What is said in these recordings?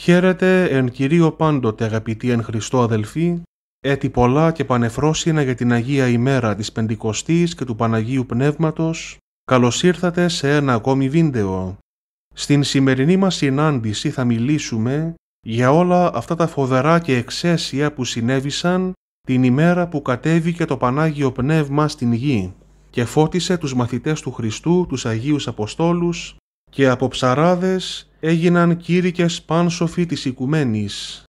Χαίρετε εν Κυρίω πάντοτε αγαπητοί εν Χριστώ αδελφοί, έτη πολλά και πανεφρόσινα για την Αγία ημέρα της Πεντηκοστής και του Παναγίου Πνεύματος, καλώς ήρθατε σε ένα ακόμη βίντεο. Στην σημερινή μας συνάντηση θα μιλήσουμε για όλα αυτά τα φοβερά και εξαίσια που συνέβησαν την ημέρα που κατέβηκε το Πανάγιο Πνεύμα στην γη και φώτισε τους μαθητές του Χριστού, τους Αγίους Αποστόλους και από ψαράδες έγιναν κήρυκες πάνσοφοι της οικουμένης.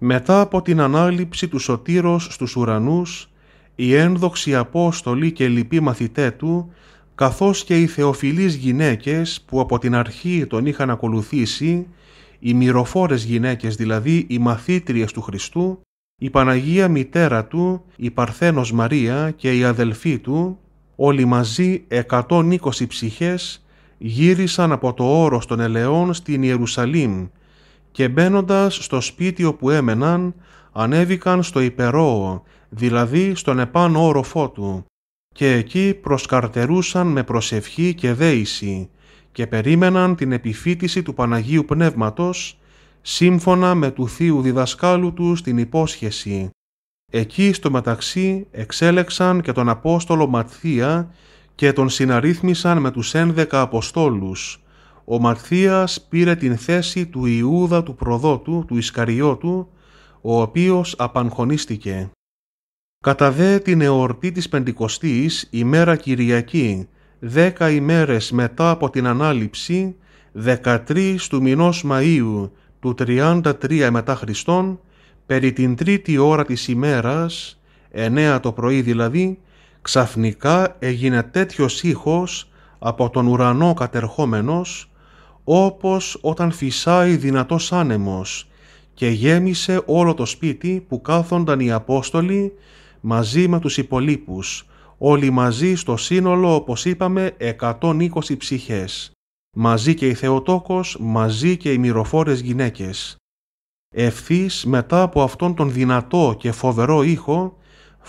Μετά από την ανάληψη του σωτήρος στους ουρανούς, η ένδοξη Απόστολοι και λοιποί μαθητές του, καθώς και οι θεοφιλείς γυναίκες που από την αρχή τον είχαν ακολουθήσει, οι μυροφόρες γυναίκες δηλαδή οι μαθήτριες του Χριστού, η Παναγία μητέρα του, η Παρθένος Μαρία και οι αδελφοί του, όλοι μαζί 120 ψυχές γύρισαν από το όρος των ελαιών στην Ιερουσαλήμ και μπαίνοντας στο σπίτι όπου έμεναν, ανέβηκαν στο υπερό, δηλαδή στον επάνω όροφό του, και εκεί προσκαρτερούσαν με προσευχή και δέηση και περίμεναν την επιφύτηση του Παναγίου Πνεύματος, σύμφωνα με του Θείου Διδασκάλου του την υπόσχεση. Εκεί στο μεταξύ εξέλεξαν και τον Απόστολο Ματθία και τον συναρρύθμισαν με τους ένδεκα Αποστόλους. Ο Μαρθίας πήρε την θέση του Ιούδα του προδότου, του Ισκαριώτου, ο οποίος απαγχωνίστηκε. Κατά δε την εορτή της Πεντηκοστής, ημέρα Κυριακή, δέκα ημέρες μετά από την Ανάληψη, 13 του μηνός Μαΐου του 33 μετά Χριστόν, περί την τρίτη ώρα της ημέρας, εννέα το πρωί δηλαδή, Ξαφνικά έγινε τέτοιος ήχος από τον ουρανό κατερχόμενος, όπως όταν φυσάει δυνατός άνεμος και γέμισε όλο το σπίτι που κάθονταν οι Απόστολοι μαζί με τους υπολείπους, όλοι μαζί στο σύνολο, όπως είπαμε, 120 ψυχές. Μαζί και η Θεοτόκος, μαζί και οι μυροφόρες γυναίκες. Ευθύς μετά από αυτόν τον δυνατό και φοβερό ήχο,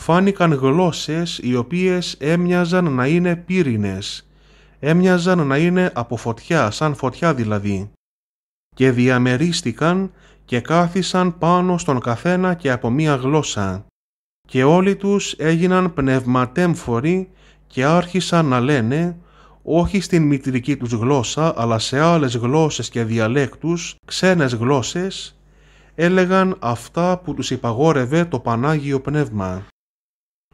φάνηκαν γλώσσες οι οποίες έμοιαζαν να είναι πύρινες, έμοιαζαν να είναι από φωτιά, σαν φωτιά δηλαδή, και διαμερίστηκαν και κάθισαν πάνω στον καθένα και από μία γλώσσα, και όλοι τους έγιναν πνευματέμφοροι και άρχισαν να λένε, όχι στην μητρική τους γλώσσα, αλλά σε άλλες γλώσσες και διαλέκτους, ξένες γλώσσες, έλεγαν αυτά που τους υπαγόρευε το Πανάγιο Πνεύμα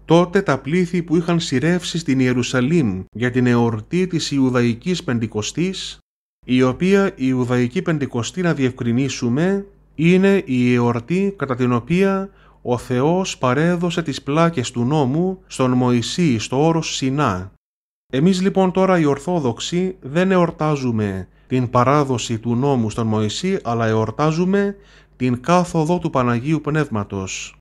τότε τα πλήθη που είχαν σειρεύσει στην Ιερουσαλήμ για την εορτή της Ιουδαϊκής Πεντηκοστής, η οποία η Ιουδαϊκή Πεντηκοστή να διευκρινίσουμε είναι η εορτή κατά την οποία ο Θεός παρέδωσε τις πλάκες του νόμου στον Μωυσή στο όρος Σινά. Εμείς λοιπόν τώρα οι Ορθόδοξοι δεν εορτάζουμε την παράδοση του νόμου στον Μωυσή αλλά εορτάζουμε την κάθοδο του Παναγίου Πνεύματος.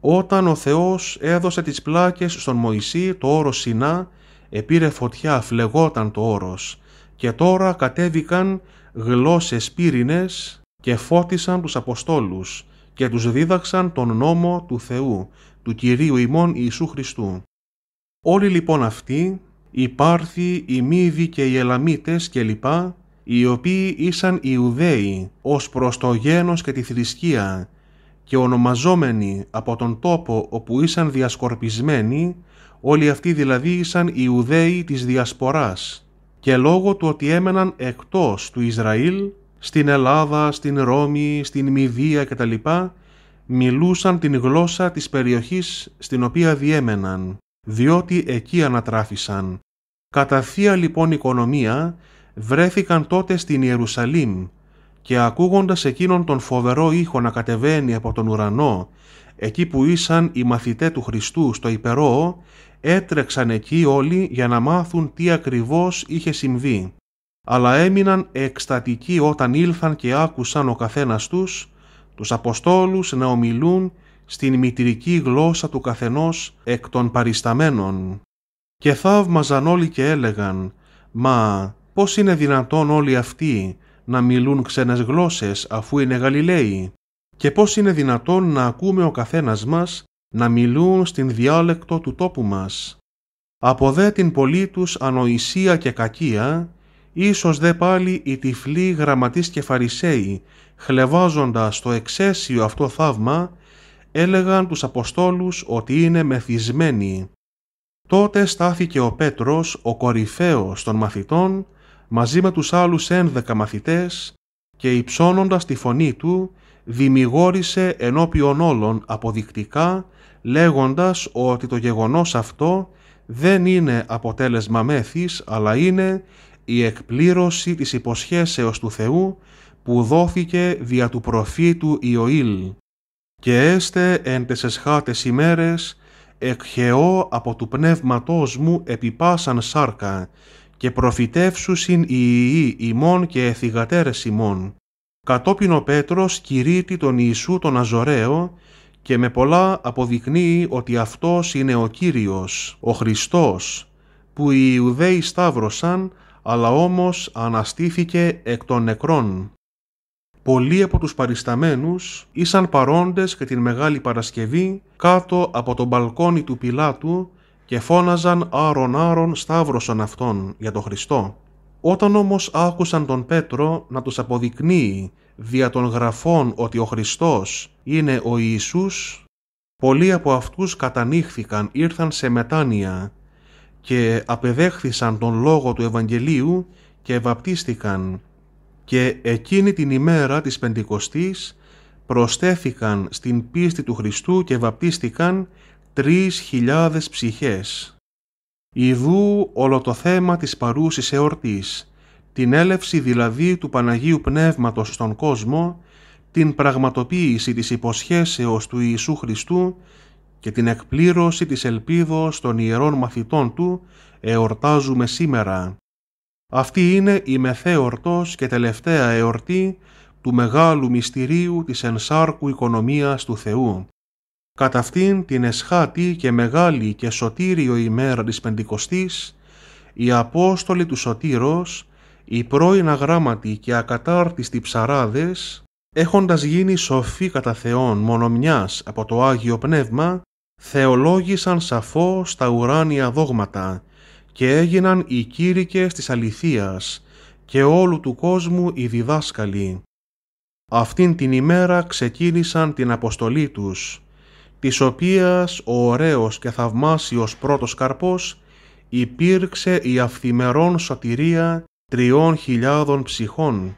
Όταν ο Θεός έδωσε τις πλάκες στον Μωυσή το όρος Σινά, επήρε φωτιά, φλεγόταν το όρος και τώρα κατέβηκαν γλώσσες πύρινες και φώτισαν τους Αποστόλους και τους δίδαξαν τον νόμο του Θεού, του Κυρίου ημών Ιησού Χριστού. Όλοι λοιπόν αυτοί, οι Πάρθοι, οι Μύδοι και οι Ελαμίτες κλπ, οι οποίοι ήσαν Ιουδαίοι ως προς το γένος και τη θρησκεία και ονομαζόμενοι από τον τόπο όπου ήσαν διασκορπισμένοι, όλοι αυτοί δηλαδή ήσαν οι Ιουδαίοι της Διασποράς και λόγω του ότι έμεναν εκτός του Ισραήλ, στην Ελλάδα, στην Ρώμη, στην Μηδία κτλ, μιλούσαν την γλώσσα της περιοχής στην οποία διέμεναν, διότι εκεί ανατράφησαν. Κατά θεία λοιπόν οικονομία βρέθηκαν τότε στην Ιερουσαλήμ, και ακούγοντας εκείνον τον φοβερό ήχο να κατεβαίνει από τον ουρανό, εκεί που ήσαν οι μαθητέ του Χριστού στο Υπερό, έτρεξαν εκεί όλοι για να μάθουν τι ακριβώς είχε συμβεί. Αλλά έμειναν εκστατικοί όταν ήλθαν και άκουσαν ο καθένας τους, τους Αποστόλους να ομιλούν στην μητρική γλώσσα του καθενός εκ των παρισταμένων. Και θαύμαζαν όλοι και έλεγαν «Μα πώς είναι δυνατόν όλοι αυτοί να μιλούν ξένες γλώσσες αφού είναι Γαλιλαίοι και πώς είναι δυνατόν να ακούμε ο καθένας μας να μιλούν στην διάλεκτο του τόπου μας. Από δε την πολλή τους ανοησία και κακία, ίσως δε πάλι οι τυφλοί γραμματείς και φαρισαίοι, χλεβάζοντας το εξαίσιο αυτό θαύμα, έλεγαν τους Αποστόλους ότι είναι μεθυσμένοι. Τότε στάθηκε ο Πέτρος, ο κορυφαίος των μαθητών, μαζί με τους άλλους ένδεκα μαθητές και υψώνοντας τη φωνή του δημιγόρησε ενώπιον όλων αποδεικτικά λέγοντας ότι το γεγονός αυτό δεν είναι αποτέλεσμα μέθης αλλά είναι η εκπλήρωση της υποσχέσεως του Θεού που δόθηκε δια του προφήτου Ιωήλ και έστε εν τεσσεσχάτες ημέρες εκχαιώ από του πνεύματός μου επιπάσαν σάρκα και προφητεύσουσιν οι ιοί ημών και εθιγατέρες ημών. Κατόπιν ο Πέτρος κηρύττει τον Ιησού τον Αζωραίο και με πολλά αποδεικνύει ότι αυτός είναι ο Κύριος, ο Χριστός, που οι Ιουδαίοι σταύρωσαν, αλλά όμως αναστήθηκε εκ των νεκρών. Πολλοί από τους παρισταμένους ήσαν παρόντες και την Μεγάλη Παρασκευή κάτω από τον μπαλκόνι του Πιλάτου και φώναζαν άρον άρον σταύρωσαν αυτόν για τον Χριστό. Όταν όμως άκουσαν τον Πέτρο να τους αποδεικνύει δια των γραφών ότι ο Χριστός είναι ο Ιησούς, πολλοί από αυτούς κατανύχθηκαν, ήρθαν σε μετάνοια και απεδέχθησαν τον λόγο του Ευαγγελίου και βαπτίστηκαν και εκείνη την ημέρα της Πεντηκοστής προστέθηκαν στην πίστη του Χριστού και βαπτίστηκαν τρεις χιλιάδες ψυχές. Ιδού όλο το θέμα της παρούσης εορτής, την έλευση δηλαδή του Παναγίου Πνεύματος στον κόσμο, την πραγματοποίηση της υποσχέσεως του Ιησού Χριστού και την εκπλήρωση της ελπίδος των ιερών μαθητών του εορτάζουμε σήμερα. Αυτή είναι η μεθέορτος και τελευταία εορτή του μεγάλου μυστηρίου της ενσάρκου οικονομίας του Θεού κατά αυτήν την εσχάτη και μεγάλη και σωτήριο ημέρα της Πεντηκοστής, οι Απόστολοι του Σωτήρος, οι πρώην αγράμματοι και ακατάρτιστοι ψαράδες, έχοντας γίνει σοφοί κατά Θεόν μονομιάς από το Άγιο Πνεύμα, θεολόγησαν σαφώς τα ουράνια δόγματα και έγιναν οι κήρυκες της αληθείας και όλου του κόσμου οι διδάσκαλοι. Αυτήν την ημέρα ξεκίνησαν την αποστολή τους της οποίας ο ωραίος και θαυμάσιος πρώτος καρπός υπήρξε η αυθημερών σωτηρία τριών χιλιάδων ψυχών.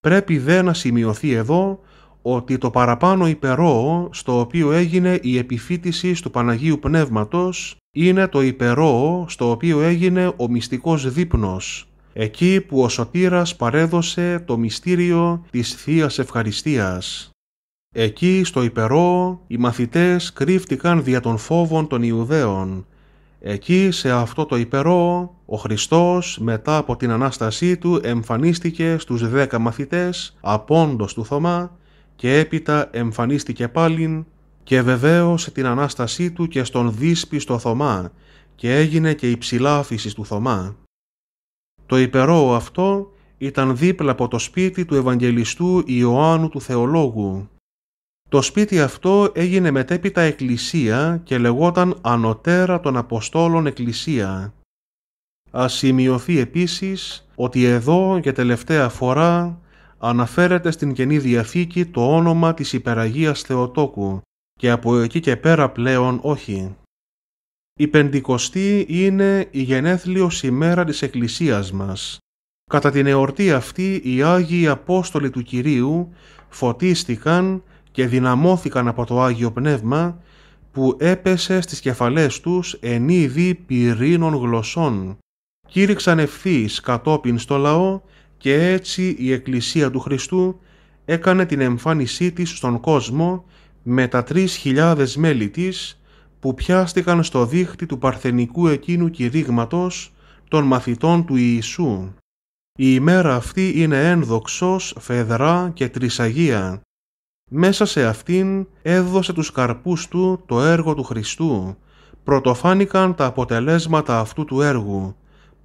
Πρέπει δε να σημειωθεί εδώ ότι το παραπάνω υπερό στο οποίο έγινε η επιφύτηση του Παναγίου Πνεύματος είναι το υπερόο στο οποίο έγινε ο μυστικός δείπνος, εκεί που ο Σωτήρας παρέδωσε το μυστήριο της Θείας Ευχαριστίας. Εκεί στο υπερό οι μαθητές κρύφτηκαν δια των φόβων των Ιουδαίων. Εκεί σε αυτό το υπερό ο Χριστός μετά από την Ανάστασή Του εμφανίστηκε στους δέκα μαθητές απόντος του Θωμά και έπειτα εμφανίστηκε πάλιν και βεβαίως την Ανάστασή Του και στον δύσπιστο Θωμά και έγινε και η ψηλάφιση του Θωμά. Το υπερό αυτό ήταν δίπλα από το σπίτι του Ευαγγελιστού Ιωάννου του Θεολόγου το σπίτι αυτό έγινε μετέπειτα εκκλησία και λεγόταν «Ανωτέρα των Αποστόλων Εκκλησία». Ας σημειωθεί επίσης ότι εδώ για τελευταία φορά αναφέρεται στην Καινή Διαθήκη το όνομα της Υπεραγίας Θεοτόκου και από εκεί και πέρα πλέον όχι. Η Πεντηκοστή είναι η γενέθλιος ημέρα της Εκκλησίας μας. Κατά την εορτή αυτή οι Άγιοι Απόστολοι του Κυρίου φωτίστηκαν και δυναμώθηκαν από το Άγιο Πνεύμα που έπεσε στις κεφαλές τους εν είδη πυρήνων γλωσσών. Κήρυξαν ευθύς κατόπιν στο λαό και έτσι η Εκκλησία του Χριστού έκανε την εμφάνισή της στον κόσμο με τα τρεις χιλιάδες μέλη της που πιάστηκαν στο δίχτυ του παρθενικού εκείνου κηρύγματος των μαθητών του Ιησού. Η ημέρα αυτή είναι ένδοξος, φεδρά και τρισαγία μέσα σε αυτήν έδωσε τους καρπούς του το έργο του Χριστού. Πρωτοφάνηκαν τα αποτελέσματα αυτού του έργου.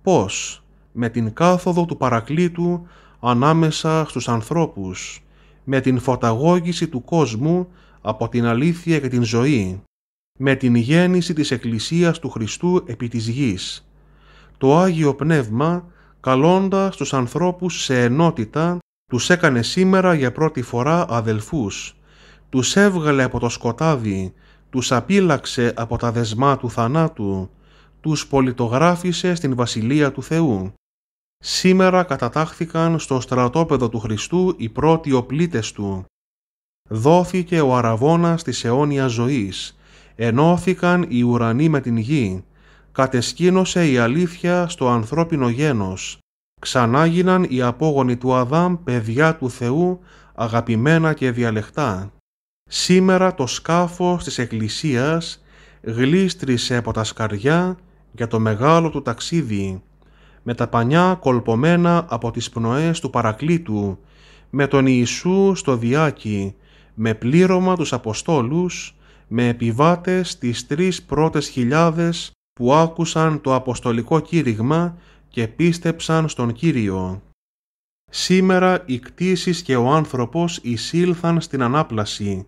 Πώς, με την κάθοδο του παρακλήτου ανάμεσα στους ανθρώπους, με την φωταγώγηση του κόσμου από την αλήθεια και την ζωή, με την γέννηση της Εκκλησίας του Χριστού επί της γης. Το Άγιο Πνεύμα καλώντας τους ανθρώπους σε ενότητα τους έκανε σήμερα για πρώτη φορά αδελφούς, τους έβγαλε από το σκοτάδι, τους απείλαξε από τα δεσμά του θανάτου, τους πολιτογράφησε στην Βασιλεία του Θεού. Σήμερα κατατάχθηκαν στο στρατόπεδο του Χριστού οι πρώτοι οπλίτες του. Δόθηκε ο αραβώνας της αιώνιας ζωής, ενώθηκαν οι ουρανοί με την γη, κατεσκήνωσε η αλήθεια στο ανθρώπινο γένος, ξανάγιναν οι απόγονοι του Αδάμ παιδιά του Θεού αγαπημένα και διαλεχτά. Σήμερα το σκάφος της Εκκλησίας γλίστρησε από τα σκαριά για το μεγάλο του ταξίδι, με τα πανιά κολπωμένα από τις πνοές του Παρακλήτου, με τον Ιησού στο διάκι, με πλήρωμα τους Αποστόλους, με επιβάτες τις τρεις πρώτες χιλιάδες που άκουσαν το αποστολικό κήρυγμα και πίστεψαν στον Κύριο. Σήμερα οι κτίσεις και ο άνθρωπος εισήλθαν στην ανάπλαση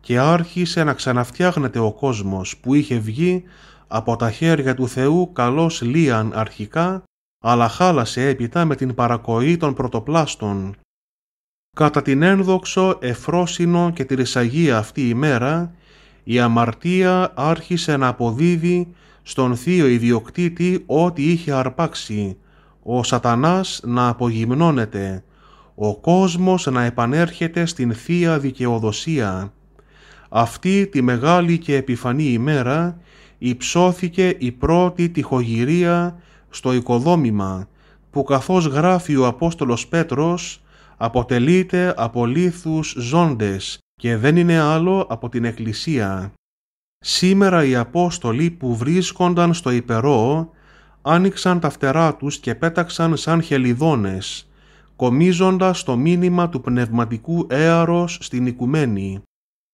και άρχισε να ξαναφτιάχνεται ο κόσμος που είχε βγει από τα χέρια του Θεού καλώς λίαν αρχικά, αλλά χάλασε έπειτα με την παρακοή των πρωτοπλάστων. Κατά την ένδοξο, εφρόσινο και τη αυτή η μέρα, η αμαρτία άρχισε να αποδίδει στον θείο ιδιοκτήτη ό,τι είχε αρπάξει, ο σατανάς να απογυμνώνεται, ο κόσμος να επανέρχεται στην θεία δικαιοδοσία. Αυτή τη μεγάλη και επιφανή ημέρα υψώθηκε η πρώτη τυχογυρία στο οικοδόμημα, που καθώς γράφει ο Απόστολος Πέτρος, αποτελείται από λίθους ζώντες και δεν είναι άλλο από την Εκκλησία. Σήμερα οι Απόστολοι που βρίσκονταν στο υπερό άνοιξαν τα φτερά τους και πέταξαν σαν χελιδόνες, κομίζοντας το μήνυμα του πνευματικού έαρος στην οικουμένη.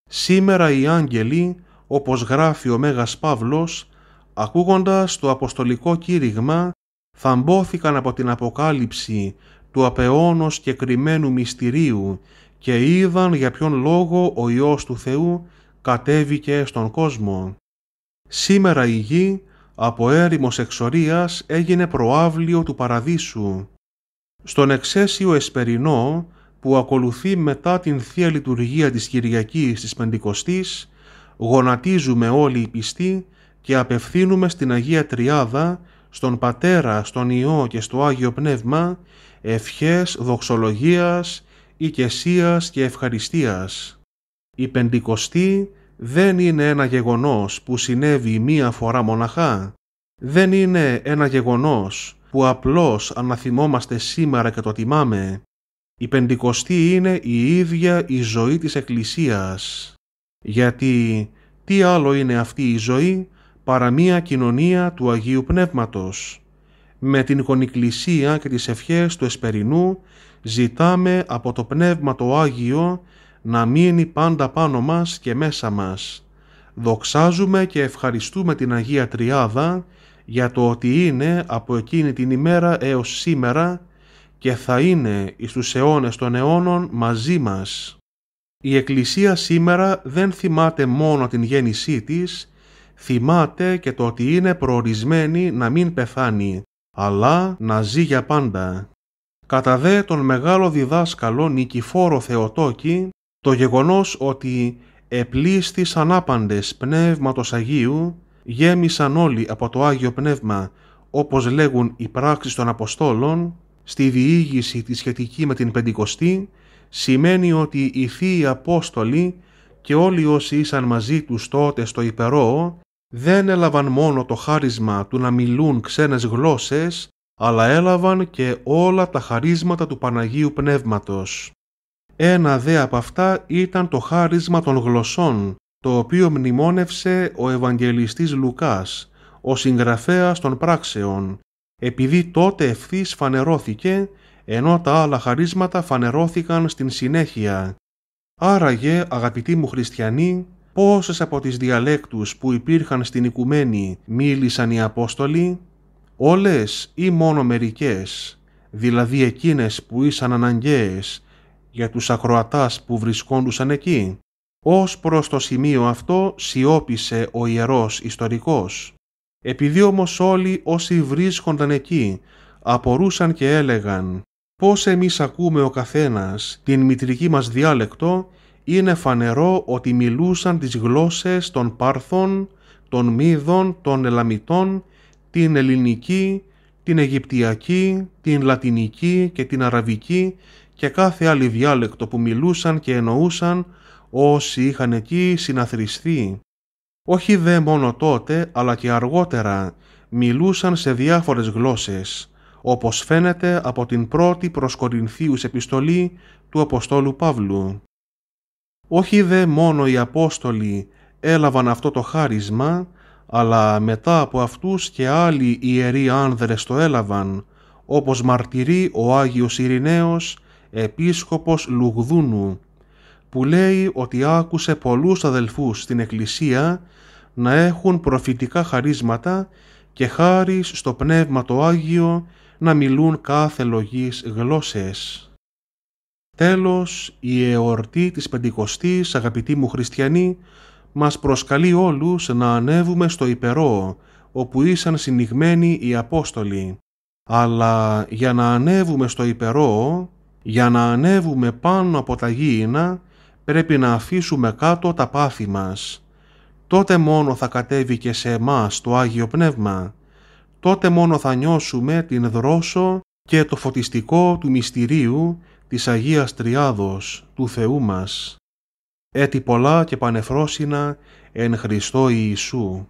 Σήμερα οι άγγελοι, όπως γράφει ο Μέγας Παύλος, ακούγοντας το αποστολικό κήρυγμα, θαμπόθηκαν από την αποκάλυψη του απεώνος και κρυμμένου μυστηρίου και είδαν για ποιον λόγο ο Υιός του Θεού κατέβηκε στον κόσμο. Σήμερα η γη από έρημος εξορίας έγινε προάβλιο του παραδείσου. Στον εξαίσιο εσπερινό που ακολουθεί μετά την Θεία Λειτουργία της Κυριακής της Πεντηκοστής γονατίζουμε όλοι οι πιστοί και απευθύνουμε στην Αγία Τριάδα, στον Πατέρα, στον Υιό και στο Άγιο Πνεύμα ευχές δοξολογίας, οικεσίας και ευχαριστίας. Η Πεντηκοστή δεν είναι ένα γεγονός που συνέβη μία φορά μοναχά. Δεν είναι ένα γεγονός που απλώς αναθυμόμαστε σήμερα και το τιμάμε. Η Πεντηκοστή είναι η ίδια η ζωή της Εκκλησίας. Γιατί τι άλλο είναι αυτή η ζωή παρά μία κοινωνία του Αγίου Πνεύματος. Με την εικονικλησία και τις ευχές του Εσπερινού ζητάμε από το Πνεύμα το Άγιο να μείνει πάντα πάνω μας και μέσα μας. Δοξάζουμε και ευχαριστούμε την Αγία Τριάδα για το ότι είναι από εκείνη την ημέρα έως σήμερα και θα είναι εις τους αιώνες των αιώνων μαζί μας. Η Εκκλησία σήμερα δεν θυμάται μόνο την γέννησή της, θυμάται και το ότι είναι προορισμένη να μην πεθάνει, αλλά να ζει για πάντα. Κατά δε τον μεγάλο διδάσκαλο Νικηφόρο Θεοτόκη, το γεγονός ότι επλήστης ανάπαντες πνεύματος Αγίου γέμισαν όλοι από το Άγιο Πνεύμα όπως λέγουν οι πράξεις των Αποστόλων στη διήγηση τη σχετική με την Πεντηκοστή σημαίνει ότι οι Θείοι Απόστολοι και όλοι όσοι ήσαν μαζί τους τότε στο υπερό δεν έλαβαν μόνο το χάρισμα του να μιλούν ξένες γλώσσες αλλά έλαβαν και όλα τα χαρίσματα του Παναγίου Πνεύματος. Ένα δε από αυτά ήταν το χάρισμα των γλωσσών, το οποίο μνημόνευσε ο Ευαγγελιστής Λουκάς, ο συγγραφέας των πράξεων, επειδή τότε ευθύς φανερώθηκε, ενώ τα άλλα χαρίσματα φανερώθηκαν στην συνέχεια. Άραγε, αγαπητοί μου χριστιανοί, πόσες από τις διαλέκτους που υπήρχαν στην οικουμένη μίλησαν οι Απόστολοι, όλες ή μόνο μερικές, δηλαδή εκείνες που ήσαν αναγκαίες για τους ακροατάς που βρισκόντουσαν εκεί. Ως προς το σημείο αυτό σιώπησε ο ιερός ιστορικός. Επειδή όμως όλοι όσοι βρίσκονταν εκεί απορούσαν και έλεγαν «Πώς εμείς ακούμε ο καθένας την μητρική μας διάλεκτο» είναι φανερό ότι μιλούσαν τις γλώσσες των Πάρθων, των Μίδων, των Ελαμιτών, την Ελληνική, την Αιγυπτιακή, την Λατινική και την Αραβική και κάθε άλλη διάλεκτο που μιλούσαν και εννοούσαν όσοι είχαν εκεί συναθριστεί. Όχι δε μόνο τότε, αλλά και αργότερα μιλούσαν σε διάφορες γλώσσες, όπως φαίνεται από την πρώτη προς Κορινθίους επιστολή του Αποστόλου Παύλου. Όχι δε μόνο οι Απόστολοι έλαβαν αυτό το χάρισμα, αλλά μετά από αυτούς και άλλοι ιεροί άνδρες το έλαβαν, όπως μαρτυρεί ο Άγιος Ειρηναίος επίσκοπος Λουγδούνου, που λέει ότι άκουσε πολλούς αδελφούς στην Εκκλησία να έχουν προφητικά χαρίσματα και χάρη στο Πνεύμα το Άγιο να μιλούν κάθε λογής γλώσσες. Τέλος, η εορτή της Πεντηκοστής, αγαπητοί μου χριστιανοί, μας προσκαλεί όλους να ανέβουμε στο υπερό, όπου ήσαν συνηγμένοι οι Απόστολοι. Αλλά για να ανέβουμε στο υπερό, για να ανέβουμε πάνω από τα γήινα πρέπει να αφήσουμε κάτω τα πάθη μας. Τότε μόνο θα κατέβει και σε εμάς το Άγιο Πνεύμα. Τότε μόνο θα νιώσουμε την δρόσο και το φωτιστικό του μυστηρίου της Αγίας Τριάδος, του Θεού μας. Έτι πολλά και πανεφρόσινα εν Χριστώ Ιησού.